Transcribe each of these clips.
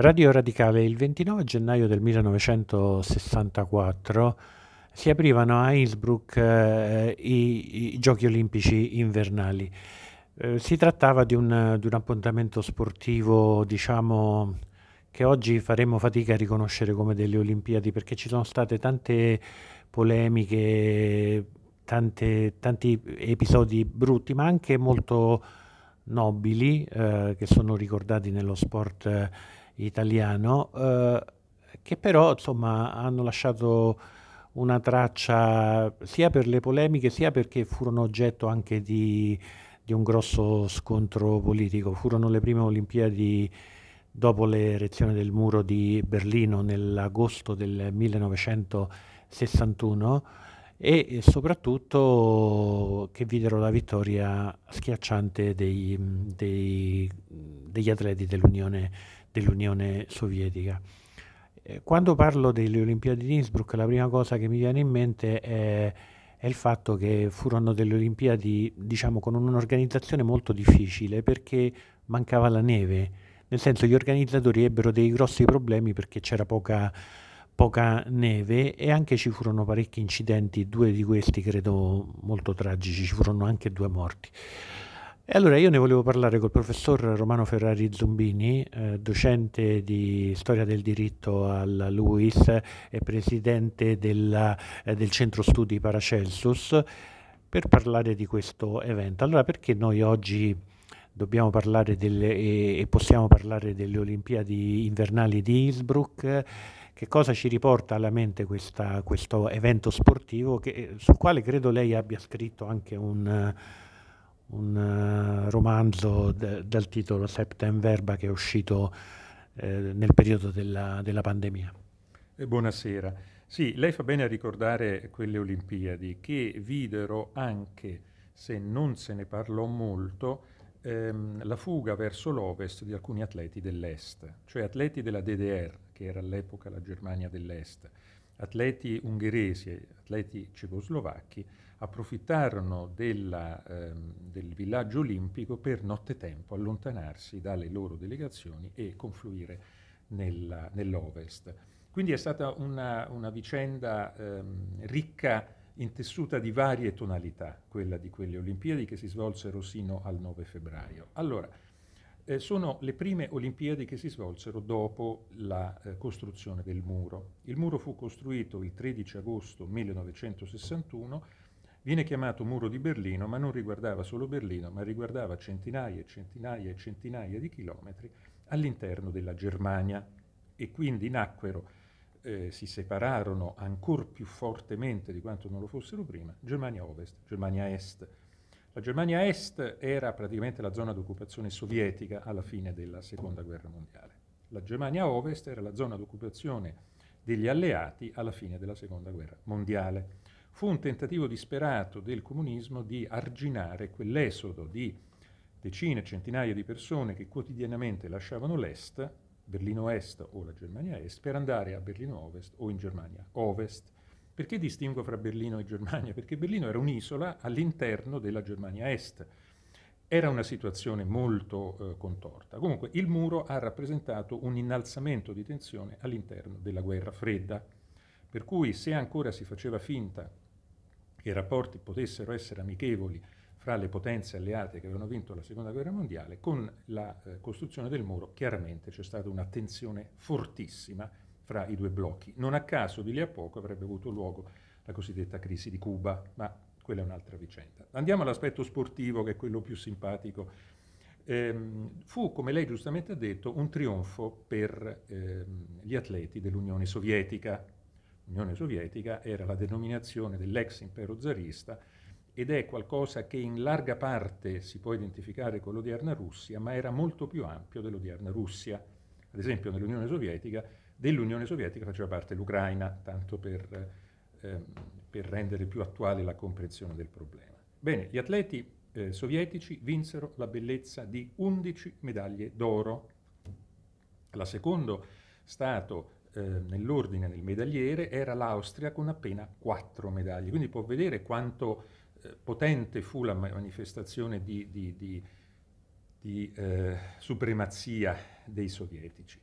Radio Radicale il 29 gennaio del 1964 si aprivano a Innsbruck eh, i, i, giochi olimpici invernali. Eh, si trattava di un, di un, appuntamento sportivo, diciamo, che oggi faremo fatica a riconoscere come delle Olimpiadi perché ci sono state tante polemiche, tante, tanti episodi brutti, ma anche molto nobili eh, che sono ricordati nello sport eh, italiano, eh, che però insomma, hanno lasciato una traccia sia per le polemiche sia perché furono oggetto anche di, di un grosso scontro politico. Furono le prime Olimpiadi dopo l'erezione del muro di Berlino nell'agosto del 1961 e, soprattutto che videro la vittoria schiacciante dei, dei, degli atleti dell'Unione dell'Unione Sovietica. Eh, quando parlo delle Olimpiadi di Innsbruck, la prima cosa che mi viene in mente è, è il fatto che furono delle Olimpiadi, diciamo, con un'organizzazione molto difficile perché mancava la neve. Nel senso, gli organizzatori ebbero dei grossi problemi perché c'era poca, poca neve e anche ci furono parecchi incidenti, due di questi credo molto tragici, ci furono anche due morti. E allora io ne volevo parlare col professor Romano Ferrari Zumbini, eh, docente di storia del diritto alla LUIS e presidente della, eh, del centro studi Paracelsus, per parlare di questo evento. Allora perché noi oggi dobbiamo parlare delle, e, e possiamo parlare delle Olimpiadi invernali di Innsbruck? Che cosa ci riporta alla mente questa, questo evento sportivo che, eh, sul quale credo lei abbia scritto anche un un eh, romanzo de, dal titolo Septem Verba che è uscito eh, nel periodo della, della pandemia. E eh, buonasera. Sì, lei fa bene a ricordare quelle Olimpiadi che videro anche, se non se ne parlò molto, ehm, la fuga verso l'ovest di alcuni atleti dell'est, cioè atleti della DDR, che era all'epoca la Germania dell'est atleti ungheresi e atleti cecoslovacchi approfittarono della, ehm, del villaggio olimpico per nottetempo allontanarsi dalle loro delegazioni e confluire nella, nell'ovest. Quindi è stata una, una vicenda ehm, ricca, intessuta di varie tonalità, quella di quelle Olimpiadi che si svolsero sino al 9 febbraio. Allora, eh, sono le prime Olimpiadi che si svolsero dopo la eh, costruzione del muro. Il muro fu costruito il 13 agosto 1961, viene chiamato muro di Berlino, ma non riguardava solo Berlino, ma riguardava centinaia e centinaia e centinaia di chilometri all'interno della Germania e quindi nacquero eh, si separarono ancora più fortemente di quanto non lo fossero prima, Germania Ovest, Germania Est, la Germania Est era praticamente la zona d'occupazione sovietica alla fine della Seconda Guerra Mondiale. La Germania Ovest era la zona d'occupazione degli alleati alla fine della Seconda Guerra Mondiale. Fu un tentativo disperato del comunismo di arginare quell'esodo di decine, centinaia di persone che quotidianamente lasciavano l'Est, Berlino Est o la Germania Est, per andare a Berlino Ovest o in Germania Ovest. Perché distingo fra Berlino e Germania? Perché Berlino era un'isola all'interno della Germania Est. Era una situazione molto eh, contorta. Comunque il muro ha rappresentato un innalzamento di tensione all'interno della guerra fredda, per cui se ancora si faceva finta che i rapporti potessero essere amichevoli fra le potenze alleate che avevano vinto la seconda guerra mondiale, con la eh, costruzione del muro chiaramente c'è stata una tensione fortissima fra i due blocchi. Non a caso di lì a poco avrebbe avuto luogo la cosiddetta crisi di Cuba, ma quella è un'altra vicenda. Andiamo all'aspetto sportivo, che è quello più simpatico. Ehm, fu, come lei giustamente ha detto, un trionfo per ehm, gli atleti dell'Unione Sovietica. L'Unione Sovietica era la denominazione dell'ex impero zarista ed è qualcosa che in larga parte si può identificare con l'odierna Russia, ma era molto più ampio dell'odierna Russia. Ad esempio nell'Unione Sovietica dell'Unione Sovietica faceva parte l'Ucraina, tanto per, ehm, per, rendere più attuale la comprensione del problema. Bene, gli atleti eh, sovietici vinsero la bellezza di 11 medaglie d'oro. La secondo stato eh, nell'ordine nel medagliere era l'Austria con appena 4 medaglie, quindi può vedere quanto eh, potente fu la manifestazione di, di, di, di eh, supremazia dei sovietici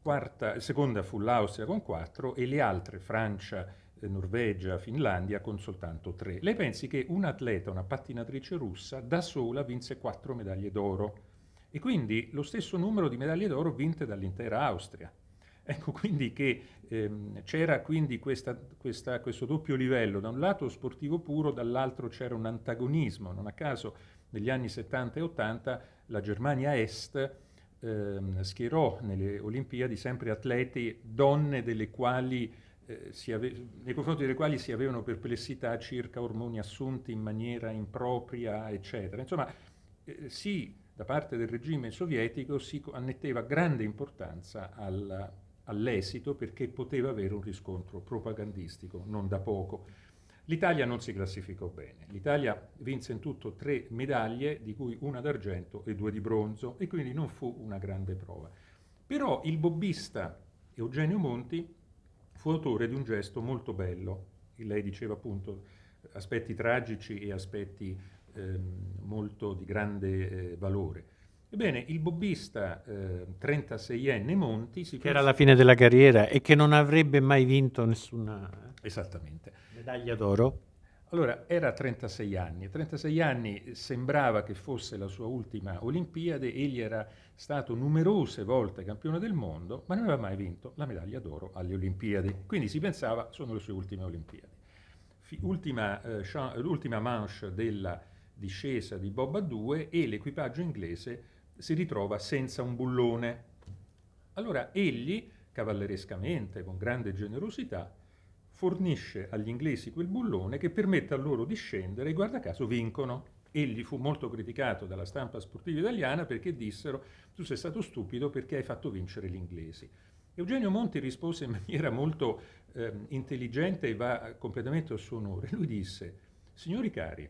quarta, seconda fu l'Austria con 4 e le altre, Francia, eh, Norvegia, Finlandia, con soltanto 3. Lei pensi che un atleta, una pattinatrice russa, da sola vinse 4 medaglie d'oro e quindi lo stesso numero di medaglie d'oro vinte dall'intera Austria. Ecco quindi che ehm, c'era quindi questa, questa, questo doppio livello, da un lato sportivo puro, dall'altro c'era un antagonismo. Non a caso negli anni 70 e 80 la Germania Est ehm, schierò nelle Olimpiadi sempre atleti, donne quali, eh, ave- nei confronti delle quali si avevano perplessità circa ormoni assunti in maniera impropria, eccetera. Insomma, eh, si, da parte del regime sovietico si annetteva grande importanza alla, all'esito perché poteva avere un riscontro propagandistico, non da poco. L'Italia non si classificò bene. L'Italia vinse in tutto tre medaglie, di cui una d'argento e due di bronzo, e quindi non fu una grande prova. Però il bobbista Eugenio Monti fu autore di un gesto molto bello. lei diceva appunto eh, aspetti tragici e aspetti ehm, molto di grande eh, valore. Ebbene, il bobbista eh, 36enne Monti... che era alla fine della carriera e che non avrebbe mai vinto nessuna Esattamente. Medaglia d'oro. Allora, era 36 anni, 36 anni sembrava che fosse la sua ultima Olimpiade, egli era stato numerose volte campione del mondo, ma non aveva mai vinto la medaglia d'oro alle Olimpiadi, quindi si pensava sono le sue ultime Olimpiadi. F- ultima, eh, sh- l'ultima manche della discesa di Bob a 2 e l'equipaggio inglese si ritrova senza un bullone. Allora egli, cavallerescamente, con grande generosità, fornisce agli inglesi quel bullone che permette a loro di scendere e guarda caso vincono. Egli fu molto criticato dalla stampa sportiva italiana perché dissero tu sei stato stupido perché hai fatto vincere gli inglesi. Eugenio Monti rispose in maniera molto eh, intelligente e va completamente a suo onore. Lui disse, signori cari,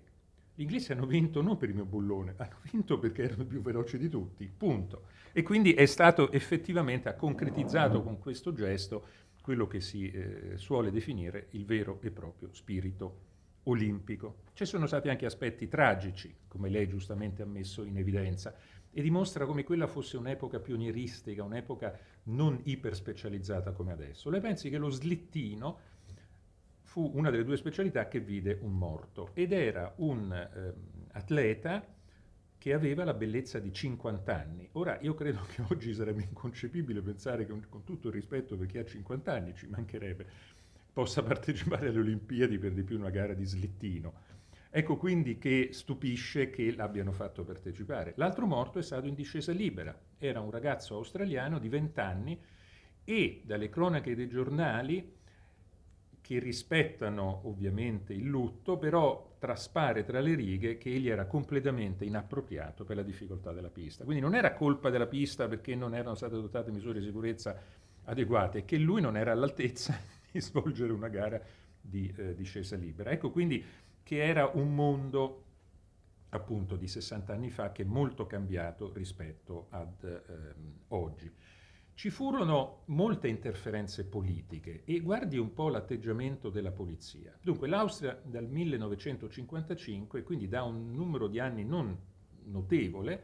gli inglesi hanno vinto non per il mio bullone, hanno vinto perché erano più veloci di tutti, punto. E quindi è stato effettivamente, ha concretizzato con questo gesto quello che si eh, suole definire il vero e proprio spirito olimpico. Ci sono stati anche aspetti tragici, come lei giustamente ha messo in evidenza, e dimostra come quella fosse un'epoca pionieristica, un'epoca non iperspecializzata come adesso. Lei pensi che lo slittino fu una delle due specialità che vide un morto ed era un eh, atleta che aveva la bellezza di 50 anni. Ora, io credo che oggi sarebbe inconcepibile pensare che, con tutto il rispetto per chi ha 50 anni, ci mancherebbe, possa partecipare alle Olimpiadi, per di più una gara di slittino. Ecco quindi che stupisce che l'abbiano fatto partecipare. L'altro morto è stato in discesa libera, era un ragazzo australiano di 20 anni e dalle cronache dei giornali, che rispettano ovviamente il lutto, però traspare tra le righe che egli era completamente inappropriato per la difficoltà della pista. Quindi non era colpa della pista perché non erano state adottate misure di sicurezza adeguate, è che lui non era all'altezza di svolgere una gara di eh, discesa libera. Ecco quindi che era un mondo appunto di 60 anni fa che è molto cambiato rispetto ad ehm, oggi. Ci furono molte interferenze politiche e guardi un po' l'atteggiamento della polizia. Dunque l'Austria dal 1955, quindi da un numero di anni non notevole,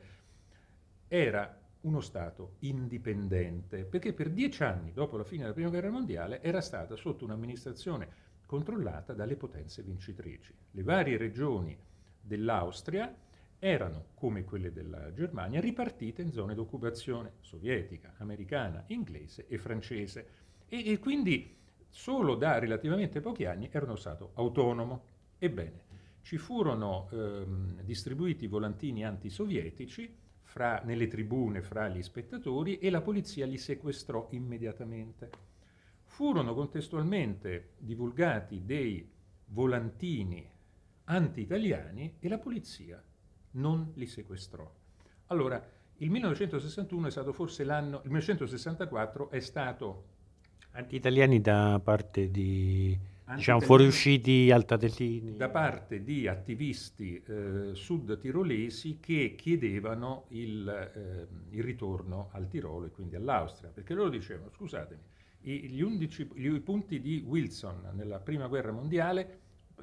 era uno Stato indipendente, perché per dieci anni dopo la fine della Prima Guerra Mondiale era stata sotto un'amministrazione controllata dalle potenze vincitrici. Le varie regioni dell'Austria erano, come quelle della Germania, ripartite in zone d'occupazione sovietica, americana, inglese e francese e, e quindi solo da relativamente pochi anni erano Stato autonomo. Ebbene, ci furono ehm, distribuiti volantini antisovietici fra, nelle tribune fra gli spettatori e la polizia li sequestrò immediatamente. Furono contestualmente divulgati dei volantini anti-italiani e la polizia non li sequestrò. Allora, il 1961 è stato forse l'anno, il 1964 è stato... Anti-italiani da parte di, diciamo, fuoriusciti altatellini. Da parte di attivisti eh, sud-tirolesi che chiedevano il, eh, il, ritorno al Tirolo e quindi all'Austria, perché loro dicevano, scusatemi, gli, 11 gli punti di Wilson nella Prima Guerra Mondiale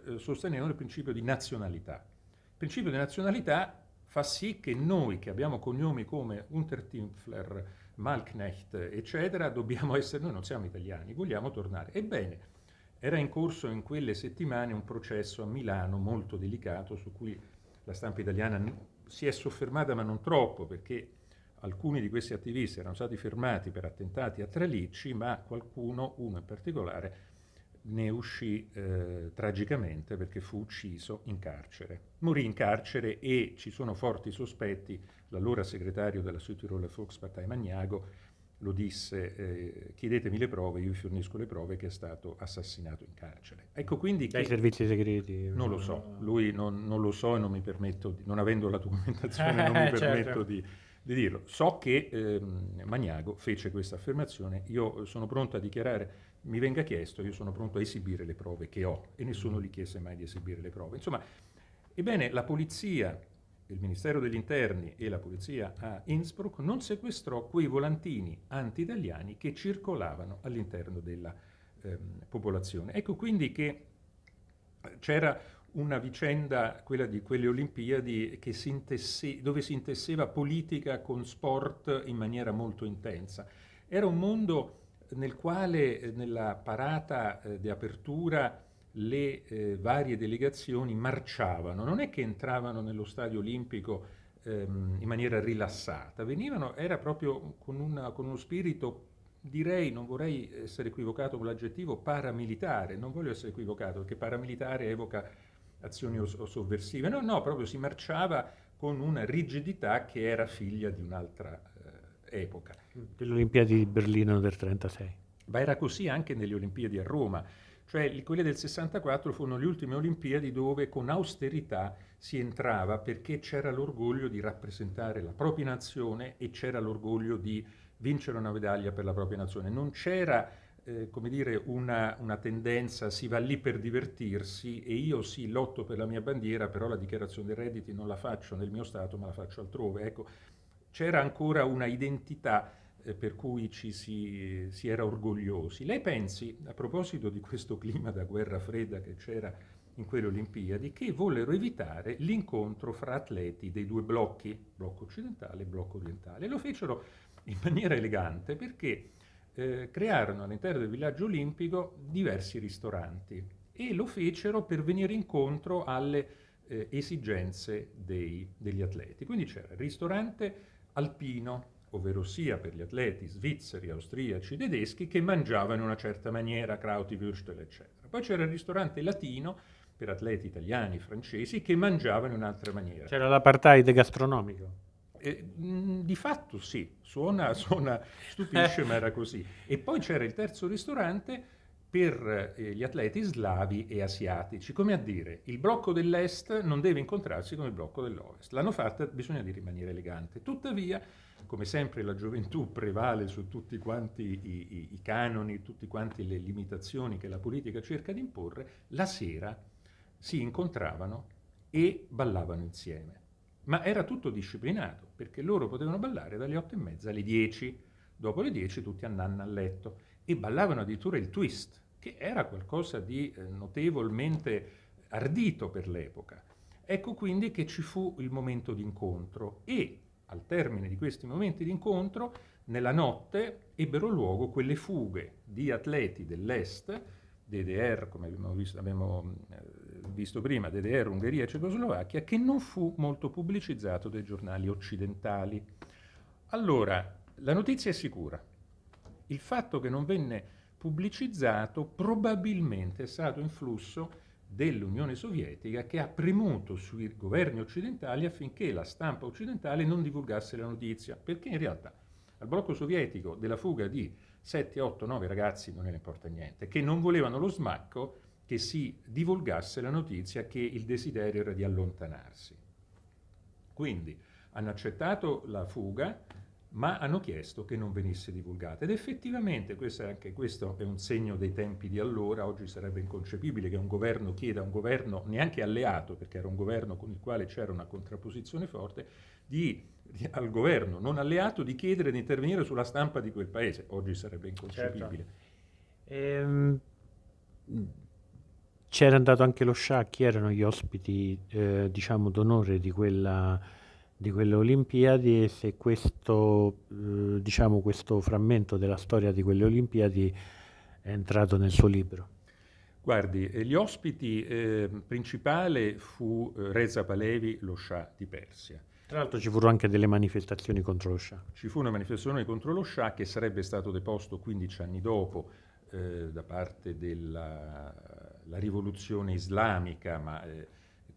eh, sostenevano il principio di nazionalità il principio di nazionalità fa sì che noi che abbiamo cognomi come Untertimpfler, Malknecht, eccetera, dobbiamo essere, noi non siamo italiani, vogliamo tornare. Ebbene, era in corso in quelle settimane un processo a Milano molto delicato su cui la stampa italiana si è soffermata ma non troppo perché alcuni di questi attivisti erano stati fermati per attentati a tralicci ma qualcuno, uno in particolare, ne uscì eh, tragicamente perché fu ucciso in carcere. Morì in carcere e ci sono forti sospetti, l'allora segretario della Südtiroler Volkspartei Magnago lo disse, eh, chiedetemi le prove, io vi fornisco le prove che è stato assassinato in carcere. Ecco quindi... Dai servizi segreti? Non lo so, lui non, non lo so e non mi permetto, di, non avendo la documentazione non mi eh, certo. di, di, dirlo. So che eh, Magnago fece questa affermazione, io sono pronto a dichiarare mi venga chiesto, io sono pronto a esibire le prove che ho e nessuno mm. gli chiese mai di esibire le prove. Insomma, ebbene, la polizia, il Ministero degli Interni e la polizia a Innsbruck non sequestrò quei volantini anti-italiani che circolavano all'interno della ehm, popolazione. Ecco quindi che eh, c'era una vicenda, quella di quelle Olimpiadi, si intesse, dove si intesseva politica con sport in maniera molto intensa. Era un mondo nel quale eh, nella parata eh, di apertura le eh, varie delegazioni marciavano, non è che entravano nello stadio olimpico ehm, in maniera rilassata, venivano, era proprio con, una, con, uno spirito, direi, non vorrei essere equivocato con l'aggettivo paramilitare, non voglio essere equivocato perché paramilitare evoca azioni os- sovversive, no, no, proprio si marciava con una rigidità che era figlia di un'altra eh, epoca delle Olimpiadi di Berlino del 1936. Ma era così anche nelle Olimpiadi a Roma, cioè quelle del 64 furono le ultime Olimpiadi dove con austerità si entrava perché c'era l'orgoglio di rappresentare la propria nazione e c'era l'orgoglio di vincere una medaglia per la propria nazione. Non c'era eh, come dire, una, una, tendenza, si va lì per divertirsi e io sì lotto per la mia bandiera, però la dichiarazione dei redditi non la faccio nel mio Stato, ma la faccio altrove. Ecco, c'era ancora una identità eh, per cui ci si, si, era orgogliosi. Lei pensi, a proposito di questo clima da guerra fredda che c'era in quelle Olimpiadi, che vollero evitare l'incontro fra atleti dei due blocchi, blocco occidentale e blocco orientale. Lo fecero in maniera elegante perché eh, crearono all'interno del villaggio olimpico diversi ristoranti e lo fecero per venire incontro alle eh, esigenze dei, degli atleti. Quindi c'era il ristorante alpino ovvero sia per gli atleti svizzeri, austriaci, tedeschi, che mangiavano in una certa maniera, Krauti-Würstel, eccetera. Poi c'era il ristorante latino per atleti italiani, francesi, che mangiavano in un'altra maniera. C'era l'apartheid gastronomico. Eh, mh, di fatto sì, suona, suona stupisce, ma era così. E poi c'era il terzo ristorante per eh, gli atleti slavi e asiatici, come a dire, il blocco dell'est non deve incontrarsi con il blocco dell'ovest. L'hanno fatta, bisogna dire, in elegante. Tuttavia, come sempre la gioventù prevale su tutti quanti i, i, i canoni, tutte quanti le limitazioni che la politica cerca di imporre, la sera si incontravano e ballavano insieme. Ma era tutto disciplinato, perché loro potevano ballare dalle 8 e mezza alle 10, dopo le 10 tutti andavano a letto e ballavano addirittura il twist, che era qualcosa di eh, notevolmente ardito per l'epoca. Ecco quindi che ci fu il momento d'incontro e al termine di questi momenti di incontro, nella notte ebbero luogo quelle fughe di atleti dell'est, DDR, come abbiamo visto, abbiamo eh, visto prima, DDR, Ungheria e Cecoslovacchia, che non fu molto pubblicizzato dai giornali occidentali. Allora, la notizia è sicura. Il fatto che non venne pubblicizzato probabilmente è stato influsso flusso dell'Unione Sovietica che ha premuto sui governi occidentali affinché la stampa occidentale non divulgasse la notizia, perché in realtà al blocco sovietico della fuga di 7, 8, 9 ragazzi non era importa niente, che non volevano lo smacco che si divulgasse la notizia che il desiderio era di allontanarsi. Quindi hanno accettato la fuga, ma hanno chiesto che non venisse divulgata. Ed effettivamente questo è, anche questo è un segno dei tempi di allora, oggi sarebbe inconcepibile che un governo chieda a un governo neanche alleato, perché era un governo con il quale c'era una contrapposizione forte, di, di, al governo non alleato di chiedere di intervenire sulla stampa di quel paese, oggi sarebbe inconcepibile. Certo. Ehm, c'era andato anche lo Scià, chi erano gli ospiti eh, diciamo d'onore di quella di quelle Olimpiadi e se questo, eh, diciamo, questo frammento della storia di quelle Olimpiadi è entrato nel suo libro. Guardi, eh, gli ospiti ehm, eh, principali fu Reza Palevi, lo Shah di Persia. Tra l'altro ci furono anche delle manifestazioni contro lo Shah. Ci fu una manifestazione contro lo Shah che sarebbe stato deposto 15 anni dopo eh, da parte della rivoluzione islamica, ma eh,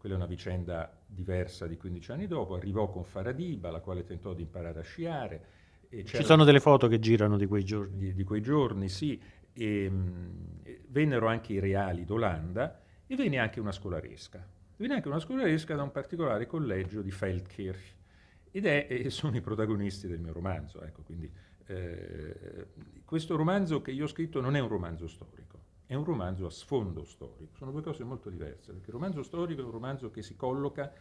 quella è una vicenda diversa di 15 anni dopo, arrivò con Faradiba, la quale tentò di imparare a sciare. Ci sono delle foto che girano di quei giorni. Di, di quei giorni, sì. E, ehm, e vennero anche i reali d'Olanda e venne anche una scolaresca. Venne anche una scolaresca da un particolare collegio di Feldkirch ed è, e sono i protagonisti del mio romanzo. Ecco, quindi, eh, questo romanzo che io ho scritto non è un romanzo storico è un romanzo a sfondo storico. Sono due cose molto diverse, perché il romanzo storico è un romanzo che si colloca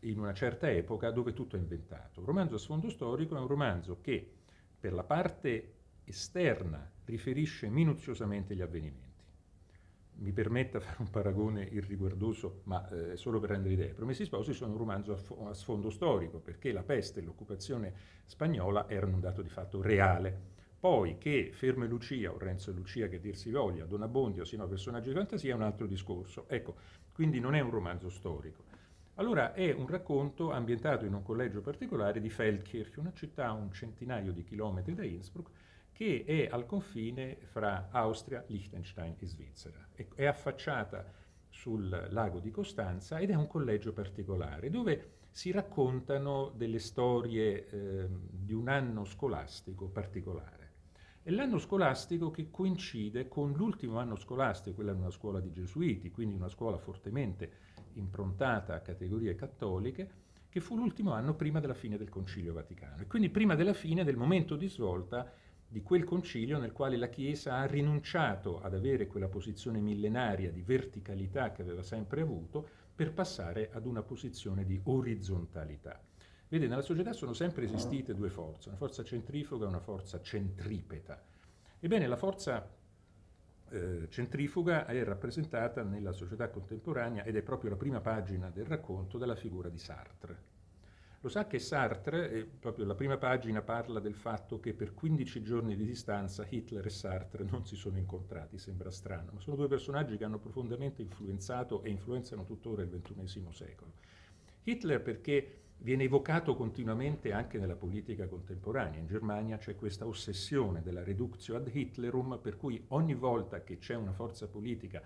in una certa epoca dove tutto è inventato. Il romanzo a sfondo storico è un romanzo che per la parte esterna riferisce minuziosamente gli avvenimenti. Mi permetta fare un paragone irriguardoso, ma eh, solo per rendere idea. Promessi sposi sono un romanzo a, a sfondo storico, perché la peste e l'occupazione spagnola erano un dato di fatto reale poi che Ferme Lucia o Renzo e Lucia che dir si voglia, Don Abbondio siano personaggi di fantasia è un altro discorso. Ecco, quindi non è un romanzo storico. Allora è un racconto ambientato in un collegio particolare di Feldkirch, una città a un centinaio di chilometri da Innsbruck, che è al confine fra Austria, Liechtenstein e Svizzera. Ecco, è affacciata sul lago di Costanza ed è un collegio particolare dove si raccontano delle storie eh, di un anno scolastico particolare. È l'anno scolastico che coincide con l'ultimo anno scolastico, quella di una scuola di gesuiti, quindi una scuola fortemente improntata a categorie cattoliche, che fu l'ultimo anno prima della fine del Concilio Vaticano e quindi prima della fine del momento di svolta di quel concilio nel quale la Chiesa ha rinunciato ad avere quella posizione millenaria di verticalità che aveva sempre avuto per passare ad una posizione di orizzontalità. Vede, nella società sono sempre esistite due forze, una forza centrifuga e una forza centripeta. Ebbene, la forza eh, centrifuga è rappresentata nella società contemporanea ed è proprio la prima pagina del racconto della figura di Sartre. Lo sa che Sartre, eh, proprio la prima pagina, parla del fatto che per 15 giorni di distanza Hitler e Sartre non si sono incontrati, sembra strano, ma sono due personaggi che hanno profondamente influenzato e influenzano tuttora il XXI secolo. Hitler perché viene evocato continuamente anche nella politica contemporanea. In Germania c'è questa ossessione della reductio ad Hitlerum, per cui ogni volta che c'è una forza politica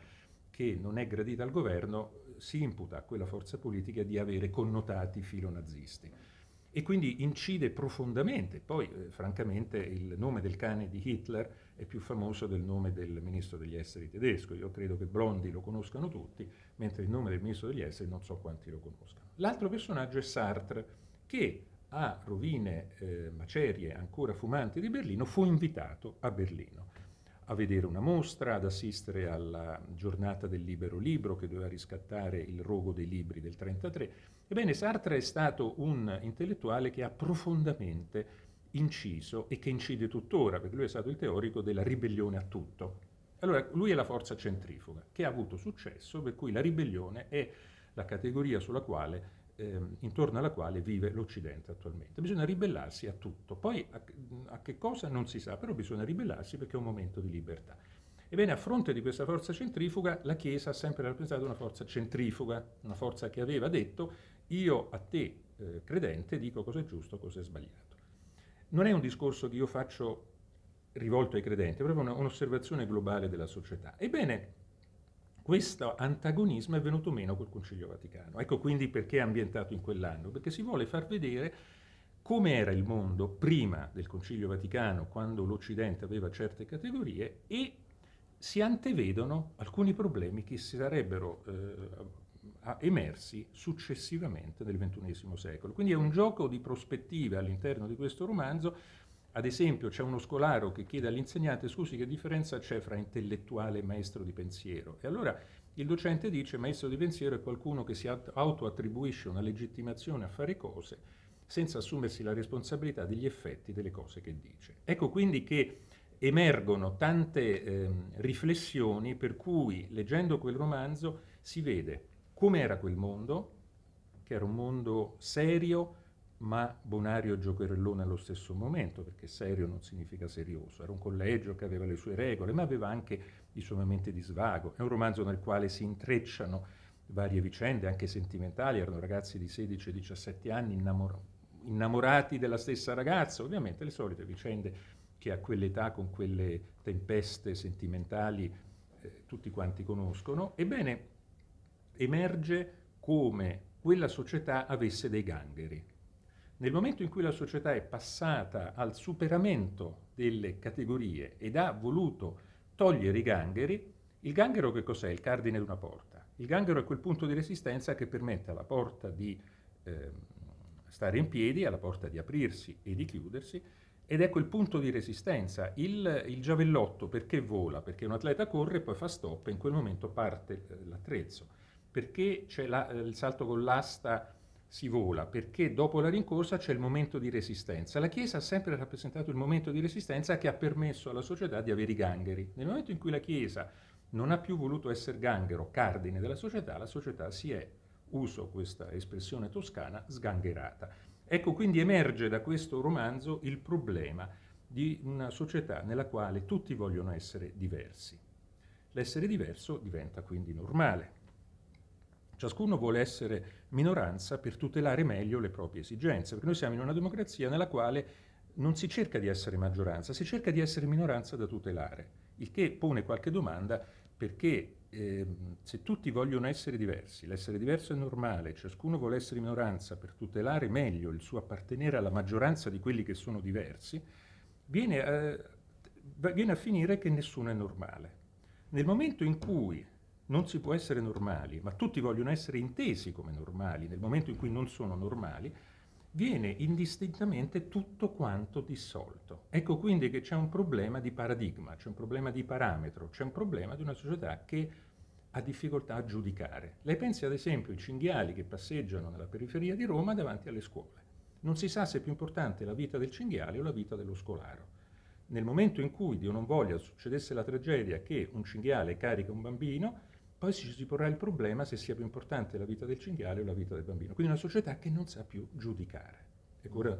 che non è gradita al governo, si imputa a quella forza politica di avere connotati filonazisti. E quindi incide profondamente. Poi, eh, francamente, il nome del cane di Hitler è più famoso del nome del ministro degli esteri tedesco. Io credo che Blondi lo conoscano tutti, mentre il nome del ministro degli esteri non so quanti lo conoscano. L'altro personaggio è Sartre, che a rovine eh, macerie ancora fumanti di Berlino fu invitato a Berlino a vedere una mostra, ad assistere alla giornata del libero libro che doveva riscattare il rogo dei libri del 1933. Ebbene, Sartre è stato un intellettuale che ha profondamente inciso e che incide tuttora, perché lui è stato il teorico della ribellione a tutto. Allora, lui è la forza centrifuga, che ha avuto successo, per cui la ribellione è la categoria sulla quale ehm, intorno alla quale vive l'Occidente attualmente. Bisogna ribellarsi a tutto, poi a, a, che cosa non si sa, però bisogna ribellarsi perché è un momento di libertà. Ebbene, a fronte di questa forza centrifuga, la Chiesa ha sempre rappresentato una forza centrifuga, una forza che aveva detto io a te eh, credente dico cosa è giusto, cosa è sbagliato non è un discorso che io faccio rivolto ai credenti, è proprio un'osservazione globale della società. Ebbene, questo antagonismo è venuto meno col Concilio Vaticano. Ecco quindi perché è ambientato in quell'anno, perché si vuole far vedere come era il mondo prima del Concilio Vaticano, quando l'Occidente aveva certe categorie, e si antevedono alcuni problemi che si sarebbero eh, emersi successivamente nel XXI secolo. Quindi è un gioco di prospettive all'interno di questo romanzo. Ad esempio c'è uno scolaro che chiede all'insegnante, scusi che differenza c'è fra intellettuale e maestro di pensiero? E allora il docente dice, maestro di pensiero è qualcuno che si autoattribuisce una legittimazione a fare cose senza assumersi la responsabilità degli effetti delle cose che dice. Ecco quindi che emergono tante eh, riflessioni per cui leggendo quel romanzo si vede com'era quel mondo, che era un mondo serio ma bonario e giocherellone allo stesso momento, perché serio non significa serioso, era un collegio che aveva le sue regole, ma aveva anche i suoi momenti di svago. È un romanzo nel quale si intrecciano varie vicende, anche sentimentali, erano ragazzi di 16 17 anni innamor- innamorati della stessa ragazza, ovviamente le solite vicende che a quell'età, con quelle tempeste sentimentali, eh, tutti quanti conoscono. Ebbene, emerge come quella società avesse dei gangheri. Nel momento in cui la società è passata al superamento delle categorie ed ha voluto togliere i gangheri, il ganghero che cos'è? Il cardine di una porta. Il ganghero è quel punto di resistenza che permette alla porta di eh, stare in piedi, alla porta di aprirsi e di chiudersi, ed è quel punto di resistenza. Il, il giavellotto perché vola? Perché un atleta corre, poi fa stop e in quel momento parte eh, l'attrezzo perché la, eh, il salto con l'asta si vola, perché dopo la rincorsa c'è il momento di resistenza. La Chiesa ha sempre rappresentato il momento di resistenza che ha permesso alla società di avere i gangheri. Nel momento in cui la Chiesa non ha più voluto essere ganghero, cardine della società, la società si è, uso questa espressione toscana, sgangherata. Ecco, quindi emerge da questo romanzo il problema di una società nella quale tutti vogliono essere diversi. L'essere diverso diventa quindi normale. Ciascuno vuole essere minoranza per tutelare meglio le proprie esigenze, perché noi siamo in una democrazia nella quale non si cerca di essere maggioranza, si cerca di essere minoranza da tutelare, il che pone qualche domanda perché eh, se tutti vogliono essere diversi, l'essere diverso è normale, ciascuno vuole essere minoranza per tutelare meglio il suo appartenere alla maggioranza di quelli che sono diversi, viene a, eh, viene a finire che nessuno è normale. Nel momento in cui non si può essere normali, ma tutti vogliono essere intesi come normali, nel momento in cui non sono normali, viene indistintamente tutto quanto dissolto. Ecco quindi che c'è un problema di paradigma, c'è un problema di parametro, c'è un problema di una società che ha difficoltà a giudicare. Lei pensi ad esempio ai cinghiali che passeggiano nella periferia di Roma davanti alle scuole. Non si sa se è più importante la vita del cinghiale o la vita dello scolaro. Nel momento in cui, Dio non voglia, succedesse la tragedia che un cinghiale carica un bambino, poi ci si porrà il problema se sia più importante la vita del cinghiale o la vita del bambino. Quindi una società che non sa più giudicare. Ecco, ora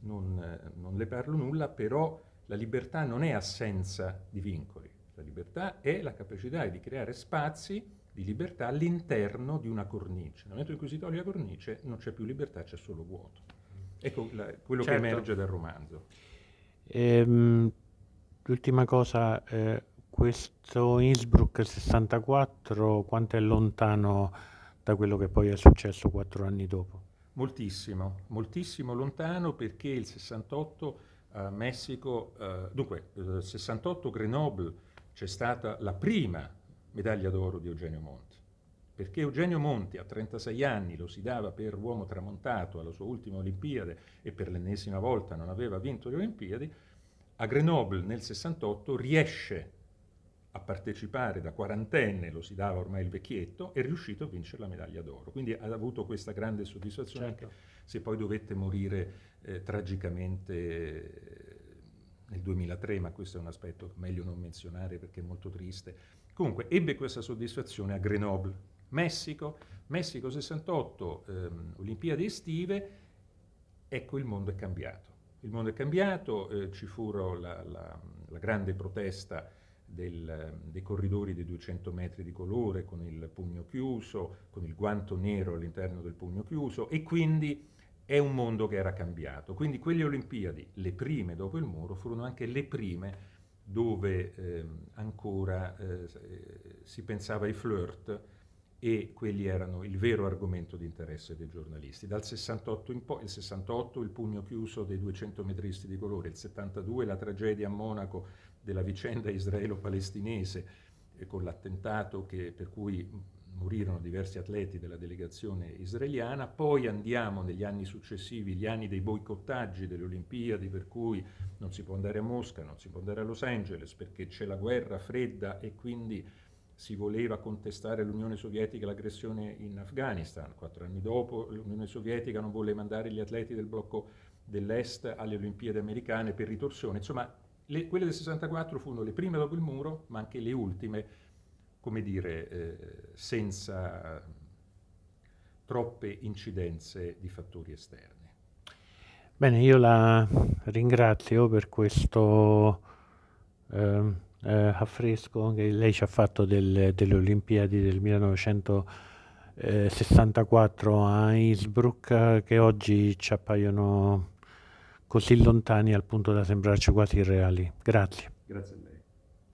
non, non le parlo nulla, però la libertà non è assenza di vincoli. La libertà è la capacità di creare spazi di libertà all'interno di una cornice. Nel momento in cui si toglie la cornice non c'è più libertà, c'è solo vuoto. Ecco la, quello certo. che emerge dal romanzo. Ehm, l'ultima cosa, eh, questo Innsbruck 64 quanto è lontano da quello che poi è successo quattro anni dopo? Moltissimo, moltissimo lontano perché il 68 eh, Messico, eh, dunque eh, 68 Grenoble c'è stata la prima medaglia d'oro di Eugenio Monti, perché Eugenio Monti a 36 anni lo si dava per uomo tramontato alla sua ultima Olimpiade e per l'ennesima volta non aveva vinto le Olimpiadi, a Grenoble nel 68 riesce a partecipare da quarantenne, lo si dava ormai il vecchietto, è riuscito a vincere la medaglia d'oro. Quindi ha avuto questa grande soddisfazione certo. anche se poi dovette morire eh, tragicamente eh, nel 2003, ma questo è un aspetto meglio non menzionare perché è molto triste. Comunque ebbe questa soddisfazione a Grenoble, Messico, Messico 68, ehm, Olimpiadi estive, ecco il mondo è cambiato. Il mondo è cambiato, eh, ci fu la, la, la grande protesta del, dei corridori dei 200 metri di colore con il pugno chiuso, con il guanto nero all'interno del pugno chiuso e quindi è un mondo che era cambiato. Quindi quelle Olimpiadi, le prime dopo il muro, furono anche le prime dove eh, ancora eh, si pensava ai flirt e quelli erano il vero argomento di interesse dei giornalisti. Dal 68 in poi, il 68 il pugno chiuso dei 200 metristi di colore, il 72 la tragedia a Monaco della vicenda israelo-palestinese eh, con l'attentato che, per cui morirono diversi atleti della delegazione israeliana, poi andiamo negli anni successivi, gli anni dei boicottaggi delle Olimpiadi, per cui non si può andare a Mosca, non si può andare a Los Angeles perché c'è la guerra fredda e quindi si voleva contestare l'Unione Sovietica l'aggressione in Afghanistan. Quattro anni dopo l'Unione Sovietica non volle mandare gli atleti del blocco dell'Est alle Olimpiadi americane per ritorsione. Insomma, le, quelle del 64 furono le prime dopo il muro, ma anche le ultime, come dire, eh, senza troppe incidenze di fattori esterni. Bene, io la ringrazio per questo eh, eh, affresco che lei ci ha fatto del, delle Olimpiadi del 1964 a Innsbruck, che oggi ci appaiono così lontani al punto da sembrarci quasi irreali. Grazie. Grazie